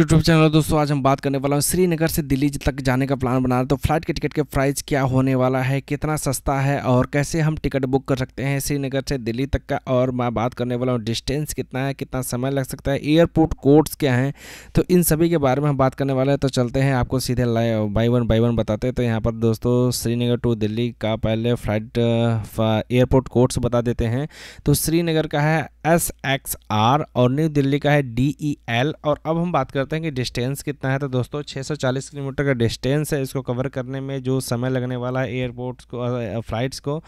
YouTube channel दोस्तों आज हम बात करने वाला हूँ श्रीनगर से दिल्ली तक जाने का प्लान बना रहे तो फ्लाइट के टिकट के प्राइस क्या होने वाला है कितना सस्ता है और कैसे हम टिकट बुक कर सकते हैं श्रीनगर से दिल्ली तक का और मैं बात करने वाला हूँ डिस्टेंस कितना है कितना समय लग सकता है एयरपोर्ट कोड्स क्या हैं तो इन सभी के बारे में हम बात करने वाले हैं तो चलते हैं आपको सीधे बाई वन बाई वन बताते हैं तो यहाँ पर दोस्तों श्रीनगर टू दिल्ली का पहले फ्लाइट एयरपोर्ट कोड्स बता देते हैं तो श्रीनगर का है एस और न्यू दिल्ली का है डी e और अब हम बात कर करते हैं कि डिस्टेंस कितना है तो दोस्तों 640 किलोमीटर का डिस्टेंस है इसको कवर करने में जो समय लगने वाला है एयरपोर्ट्स को फ्लाइट्स को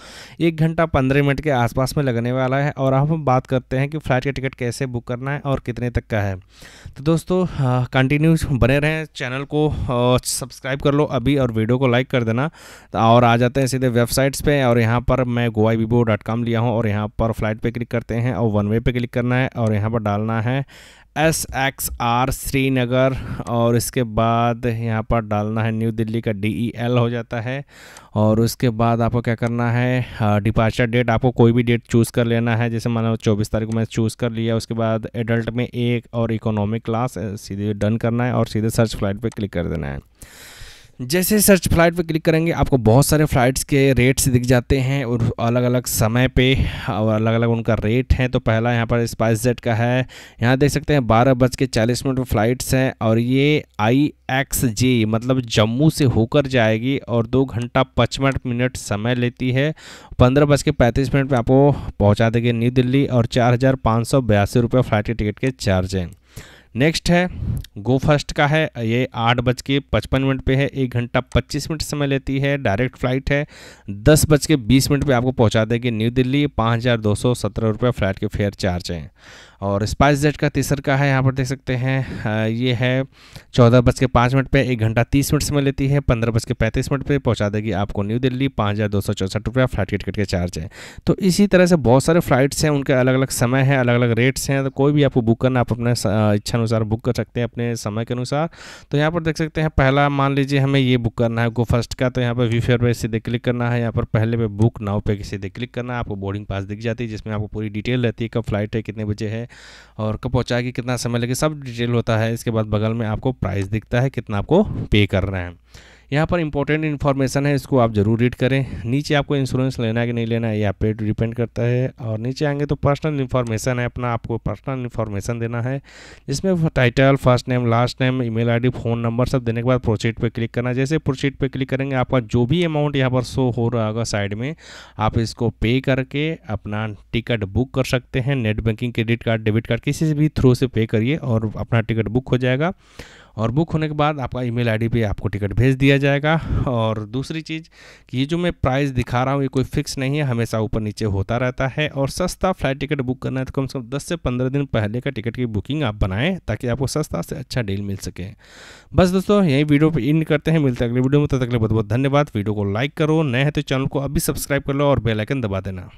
एक घंटा पंद्रह मिनट के आसपास में लगने वाला है और अब हम बात करते हैं कि फ़्लाइट का टिकट कैसे बुक करना है और कितने तक का है तो दोस्तों कंटिन्यू बने रहें चैनल को सब्सक्राइब कर लो अभी और वीडियो को लाइक कर देना और आ जाते हैं सीधे वेबसाइट्स पर और यहाँ पर मैं गोवा विवो डॉट कॉम लिया हूँ और यहाँ पर फ्लाइट पर क्लिक करते हैं और वन वे पे क्लिक करना है और यहाँ पर डालना है एस एक्स आर श्रीनगर और इसके बाद यहाँ पर डालना है न्यू दिल्ली का डी ई एल हो जाता है और उसके बाद आपको क्या करना है डिपार्चर डेट आपको कोई भी डेट चूज़ कर लेना है जैसे मानो 24 तारीख को मैं चूज़ कर लिया उसके बाद एडल्ट में एक और इकोनॉमिक क्लास सीधे डन करना है और सीधे सर्च फ्लाइट पे क्लिक कर देना है जैसे सर्च फ्लाइट पर क्लिक करेंगे आपको बहुत सारे फ़्लाइट्स के रेट्स दिख जाते हैं और अलग अलग समय पे और अलग अलग उनका रेट है तो पहला यहाँ पर स्पाइस जेट का है यहाँ देख सकते हैं बारह बज के चालीस मिनट पर फ़्लाइट्स हैं और ये आई एक्स जे मतलब जम्मू से होकर जाएगी और दो घंटा पचपन मिनट समय लेती है पंद्रह बज के पैंतीस मिनट पर आपको पहुँचा देगी न्यू दिल्ली और चार हज़ार पाँच सौ बयासी रुपये फ़्लाइट के टिकट के चार्ज हैं नेक्स्ट है गो फर्स्ट का है ये आठ बज के पचपन मिनट पे है एक घंटा पच्चीस मिनट समय लेती है डायरेक्ट फ्लाइट है दस बज के बीस मिनट पे आपको पहुंचा देगी न्यू दिल्ली पाँच हज़ार दो सौ सत्रह रुपये फ्लाइट के फेयर चार्ज हैं और स्पाइस जेट का तीसर का है यहाँ पर देख सकते हैं ये है चौदह बज के पाँच मिनट पर एक घंटा तीस मिनट समय लेती है पंद्रह बज के पैंतीस मिनट पर पहुँचा देगी आपको न्यू दिल्ली पाँच हज़ार दो सौ चौंसठ रुपये फ्लाइट के टिकट के चार्ज हैं तो इसी तरह से बहुत सारे फ्लाइट्स हैं उनके अलग अलग समय हैं अलग अलग रेट्स हैं तो कोई भी आपको बुक करना आप अपने इच्छा अनुसार बुक कर सकते हैं अपने समय के अनुसार तो यहाँ पर देख सकते हैं पहला मान लीजिए हमें ये बुक करना है गो फर्स्ट का तो यहाँ पर वी फेयर पर सीधे क्लिक करना है यहाँ पर पहले पे बुक नाव पे सीधे क्लिक करना है आपको बोर्डिंग पास दिख जाती है जिसमें आपको पूरी डिटेल रहती है कब फ्लाइट है कितने बजे है और कब पहुँचाएगी कितना समय लगे सब डिटेल होता है इसके बाद बगल में आपको प्राइस दिखता है कितना आपको पे करना है यहाँ पर इंपॉर्टेंट इन्फॉर्मेशन है इसको आप ज़रूर रीड करें नीचे आपको इंश्योरेंस लेना है कि नहीं लेना है ये आप पे डिपेंड करता है और नीचे आएंगे तो पर्सनल इन्फॉर्मेशन है अपना आपको पर्सनल इन्फॉर्मेशन देना है जिसमें title first name last name email ID phone number सब देने के बाद प्रोसीड पर क्लिक करना जैसे प्रोसीड पर क्लिक करेंगे आपका जो भी अमाउंट यहाँ पर शो हो रहा होगा साइड में आप इसको पे करके अपना टिकट बुक कर सकते हैं net banking credit card debit card किसी भी थ्रू से पे करिए और अपना टिकट बुक हो जाएगा और बुक होने के बाद आपका ईमेल आईडी पे आपको टिकट भेज दिया जाएगा और दूसरी चीज़ कि ये जो मैं प्राइस दिखा रहा हूँ ये कोई फिक्स नहीं है हमेशा ऊपर नीचे होता रहता है और सस्ता फ्लाइट टिकट बुक करना है तो कम से कम दस से पंद्रह दिन पहले का टिकट की बुकिंग आप बनाएँ ताकि आपको सस्ता से अच्छा डील मिल सके बस दोस्तों यही वीडियो पर इंड करते हैं मिलते अगले वीडियो में तब तक बहुत बहुत धन्यवाद वीडियो को लाइक करो नए हैं तो चैनल को अभी सब्सक्राइब कर लो और बेलाइकन दबा देना